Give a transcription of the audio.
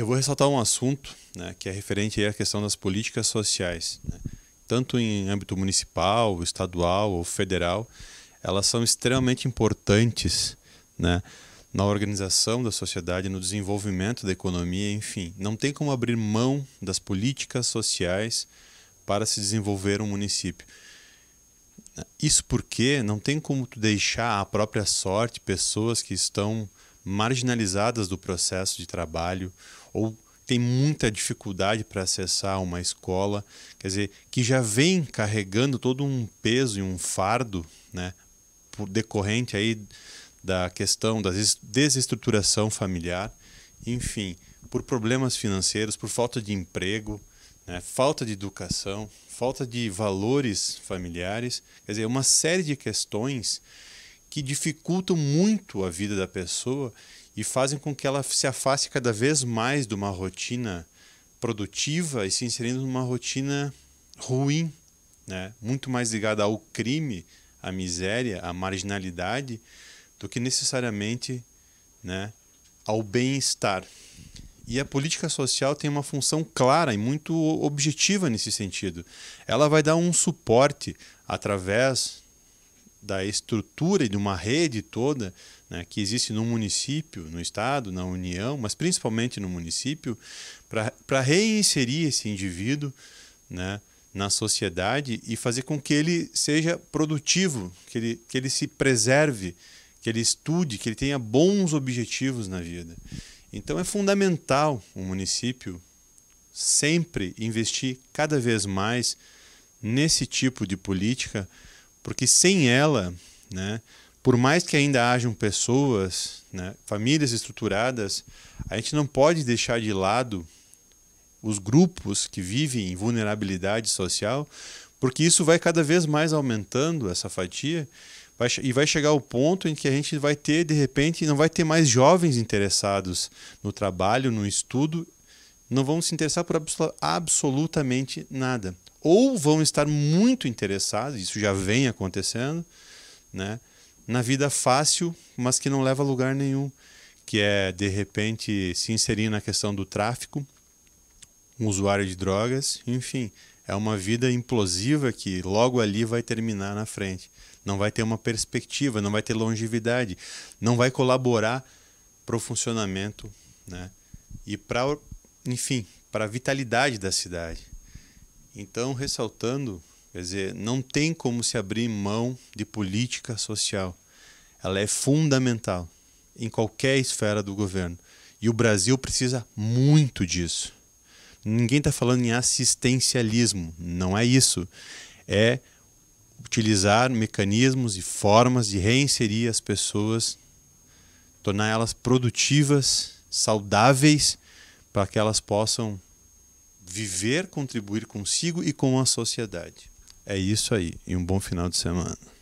eu vou ressaltar um assunto né, que é referente à questão das políticas sociais. Né? Tanto em âmbito municipal, estadual ou federal, elas são extremamente importantes né, na organização da sociedade, no desenvolvimento da economia, enfim. Não tem como abrir mão das políticas sociais para se desenvolver um município. Isso porque não tem como deixar à própria sorte pessoas que estão marginalizadas do processo de trabalho ou tem muita dificuldade para acessar uma escola, quer dizer, que já vem carregando todo um peso e um fardo, né, por decorrente aí da questão da desestruturação familiar, enfim, por problemas financeiros, por falta de emprego, né, falta de educação, falta de valores familiares, quer dizer, uma série de questões que dificultam muito a vida da pessoa e fazem com que ela se afaste cada vez mais de uma rotina produtiva e se inserindo numa rotina ruim, né? muito mais ligada ao crime, à miséria, à marginalidade, do que necessariamente né, ao bem-estar. E a política social tem uma função clara e muito objetiva nesse sentido. Ela vai dar um suporte através da estrutura e de uma rede toda né, que existe no município, no Estado, na União, mas principalmente no município, para reinserir esse indivíduo né, na sociedade e fazer com que ele seja produtivo, que ele, que ele se preserve, que ele estude, que ele tenha bons objetivos na vida. Então é fundamental o município sempre investir cada vez mais nesse tipo de política porque sem ela, né, por mais que ainda hajam pessoas, né, famílias estruturadas, a gente não pode deixar de lado os grupos que vivem em vulnerabilidade social, porque isso vai cada vez mais aumentando essa fatia vai, e vai chegar o ponto em que a gente vai ter, de repente, não vai ter mais jovens interessados no trabalho, no estudo, não vão se interessar por absolutamente nada ou vão estar muito interessados, isso já vem acontecendo, né? na vida fácil, mas que não leva a lugar nenhum, que é de repente se inserir na questão do tráfico, um usuário de drogas, enfim, é uma vida implosiva que logo ali vai terminar na frente. Não vai ter uma perspectiva, não vai ter longevidade, não vai colaborar para o funcionamento, né? E para, enfim, para a vitalidade da cidade. Então, ressaltando, quer dizer, não tem como se abrir mão de política social. Ela é fundamental em qualquer esfera do governo. E o Brasil precisa muito disso. Ninguém está falando em assistencialismo, não é isso. É utilizar mecanismos e formas de reinserir as pessoas, tornar elas produtivas, saudáveis, para que elas possam viver, contribuir consigo e com a sociedade. É isso aí, e um bom final de semana.